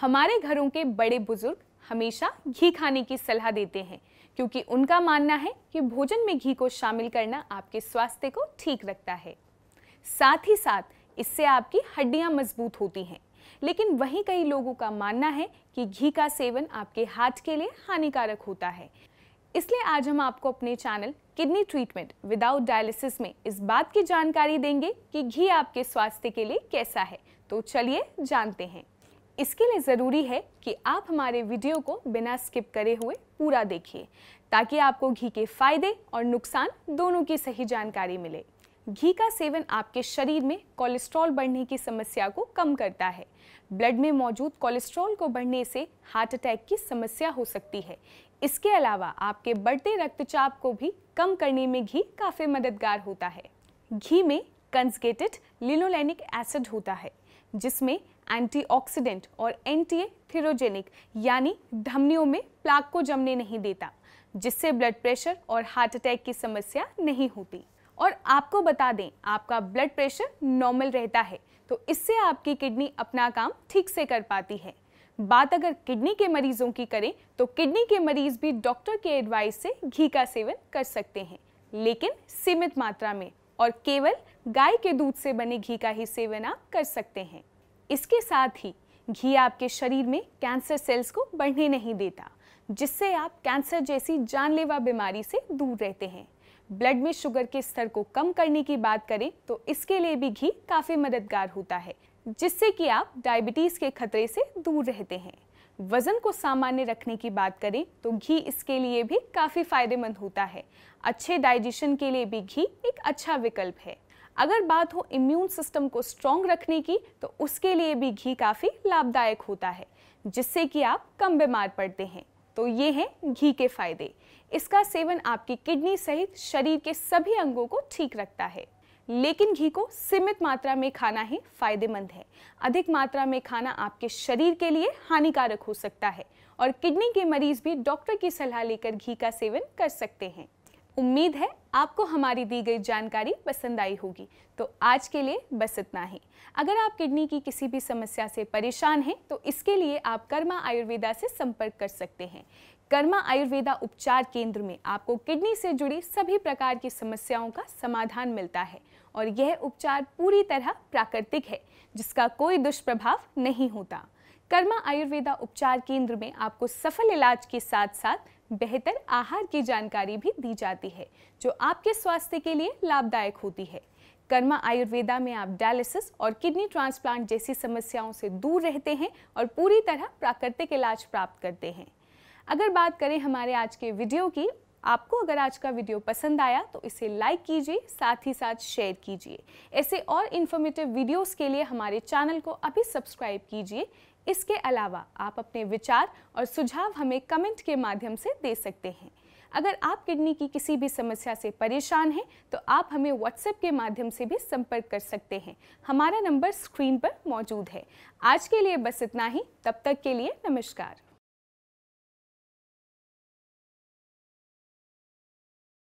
हमारे घरों के बड़े बुजुर्ग हमेशा घी खाने की सलाह देते हैं क्योंकि उनका मानना है कि भोजन में घी को शामिल करना आपके स्वास्थ्य को ठीक रखता है साथ ही साथ इससे आपकी हड्डियां मजबूत होती हैं लेकिन वहीं कई लोगों का मानना है कि घी का सेवन आपके हार्ट के लिए हानिकारक होता है इसलिए आज हम आपको अपने channel kidney treatment without dialysis में इस बात की जानकारी देंगे कि घी आपके स्वास्थ्य के लिए कैसा है तो चलिए जानते हैं इसके लिए ज़रूरी है कि आप हमारे वीडियो को बिना स्किप करे हुए पूरा देखिए ताकि आपको घी के फायदे और नुकसान दोनों की सही जानकारी मिले घी का सेवन आपके शरीर में कोलेस्ट्रॉल बढ़ने की समस्या को कम करता है ब्लड में मौजूद कोलेस्ट्रॉल को बढ़ने से हार्ट अटैक की समस्या हो सकती है इसके अलावा आपके बढ़ते रक्तचाप को भी कम करने में घी काफ़ी मददगार होता है घी में कंजगेटेड लिनोलैनिक एसिड होता है जिसमें एंटीऑक्सीडेंट और एंटी थिरोजेनिक यानी धमनियों में प्लाक को जमने नहीं देता जिससे ब्लड प्रेशर और हार्ट अटैक की समस्या नहीं होती और आपको बता दें आपका ब्लड प्रेशर नॉर्मल रहता है तो इससे आपकी किडनी अपना काम ठीक से कर पाती है बात अगर किडनी के मरीजों की करें तो किडनी के मरीज भी डॉक्टर के एडवाइस से घी का सेवन कर सकते हैं लेकिन सीमित मात्रा में और केवल गाय के दूध से बने घी का ही सेवन आप कर सकते हैं इसके साथ ही घी आपके शरीर में कैंसर सेल्स को बढ़ने नहीं देता जिससे आप कैंसर जैसी जानलेवा बीमारी से दूर रहते हैं ब्लड में शुगर के स्तर को कम करने की बात करें तो इसके लिए भी घी काफ़ी मददगार होता है जिससे कि आप डायबिटीज़ के खतरे से दूर रहते हैं वज़न को सामान्य रखने की बात करें तो घी इसके लिए भी काफ़ी फायदेमंद होता है अच्छे डाइजेशन के लिए भी घी एक अच्छा विकल्प है अगर बात हो इम्यून सिस्टम को स्ट्रॉन्ग रखने की तो उसके लिए भी घी काफ़ी लाभदायक होता है जिससे कि आप कम बीमार पड़ते हैं तो ये हैं घी के फायदे इसका सेवन आपकी किडनी सहित शरीर के सभी अंगों को ठीक रखता है लेकिन घी को सीमित मात्रा में खाना ही फायदेमंद है अधिक मात्रा में खाना आपके शरीर के लिए हानिकारक हो सकता है और किडनी के मरीज भी डॉक्टर की सलाह लेकर घी का सेवन कर सकते हैं उम्मीद है आपको हमारी दी गई जानकारी पसंद आई होगी तो आज के लिए बस इतना ही अगर आप किडनी की किसी भी समस्या से परेशान हैं तो इसके लिए आप कर्मा आयुर्वेदा से संपर्क कर सकते हैं कर्मा आयुर्वेदा उपचार केंद्र में आपको किडनी से जुड़ी सभी प्रकार की समस्याओं का समाधान मिलता है और यह उपचार पूरी तरह प्राकृतिक है जिसका कोई दुष्प्रभाव नहीं होता कर्मा आयुर्वेदा उपचार केंद्र में आपको सफल इलाज के साथ साथ बेहतर आहार की जानकारी भी दी जाती है जो आपके स्वास्थ्य के लिए लाभदायक होती है कर्मा आयुर्वेदा में आप डायलिसिस और किडनी ट्रांसप्लांट जैसी समस्याओं से दूर रहते हैं और पूरी तरह प्राकृतिक इलाज प्राप्त करते हैं अगर बात करें हमारे आज के वीडियो की आपको अगर आज का वीडियो पसंद आया तो इसे लाइक कीजिए साथ ही साथ शेयर कीजिए ऐसे और इन्फॉर्मेटिव वीडियोस के लिए हमारे चैनल को अभी सब्सक्राइब कीजिए इसके अलावा आप अपने विचार और सुझाव हमें कमेंट के माध्यम से दे सकते हैं अगर आप किडनी की किसी भी समस्या से परेशान हैं तो आप हमें व्हाट्सएप के माध्यम से भी संपर्क कर सकते हैं हमारा नंबर स्क्रीन पर मौजूद है आज के लिए बस इतना ही तब तक के लिए नमस्कार